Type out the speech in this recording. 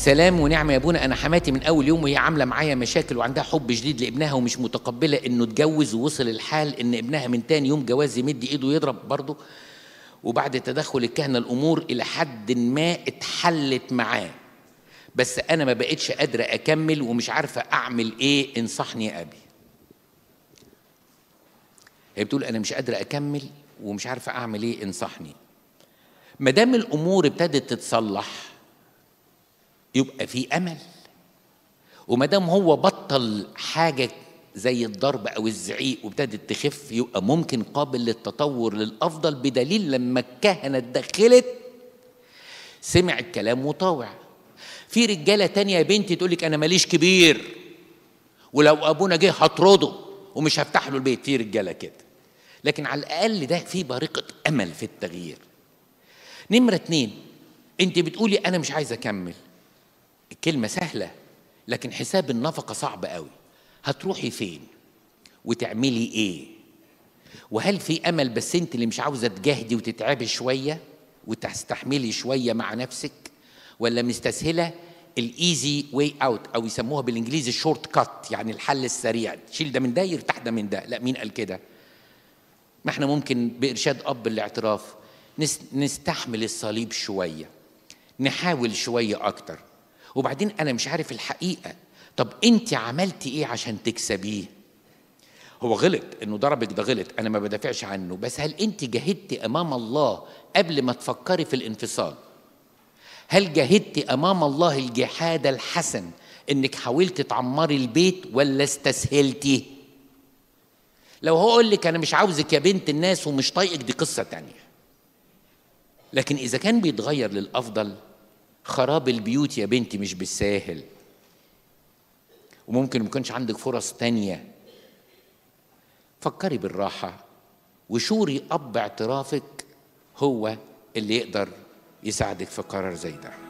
سلام ونعمه يا ابونا انا حماتي من اول يوم وهي عامله معايا مشاكل وعندها حب شديد لابنها ومش متقبله انه اتجوز ووصل الحال ان ابنها من تاني يوم جواز يمد ايده ويضرب برضه وبعد تدخل الكهنه الامور الى حد ما اتحلت معاه بس انا ما بقتش قادره اكمل ومش عارفه اعمل ايه انصحني يا ابي هي بتقول انا مش قادره اكمل ومش عارفه اعمل ايه انصحني ما دام الامور ابتدت تتصلح يبقى في امل وما دام هو بطل حاجه زي الضرب او الزعيق وابتدت تخف يبقى ممكن قابل للتطور للافضل بدليل لما الكهنه اتدخلت سمع الكلام وطاوع في رجاله تانية يا بنتي تقول لك انا ماليش كبير ولو ابونا جه هطرده ومش هفتح له البيت في رجاله كده لكن على الاقل ده في بارقه امل في التغيير نمره اتنين انت بتقولي انا مش عايز اكمل الكلمة سهلة لكن حساب النفقة صعب قوي هتروحي فين وتعملي ايه وهل في امل بس انت اللي مش عاوزه تجاهدي وتتعبي شويه وتستحملي شويه مع نفسك ولا مستسهله الايزي واي اوت او يسموها بالانجليزي الشورت كات يعني الحل السريع تشيل ده من ده يرتاح ده من ده لا مين قال كده ما احنا ممكن بارشاد اب الاعتراف نستحمل الصليب شويه نحاول شويه اكتر وبعدين انا مش عارف الحقيقه طب انت عملتي ايه عشان تكسبيه هو غلط انه ضربك ده غلط انا ما بدافعش عنه بس هل انت جاهدتي امام الله قبل ما تفكري في الانفصال هل جاهدتي امام الله الجهاد الحسن انك حاولت تعمري البيت ولا استسهلتي لو هو قال لك انا مش عاوزك يا بنت الناس ومش طايقك دي قصه تانية لكن اذا كان بيتغير للافضل خراب البيوت يا بنتي مش بالساهل وممكن ما يكونش عندك فرص تانية فكري بالراحة وشوري أب اعترافك هو اللي يقدر يساعدك في قرار زي ده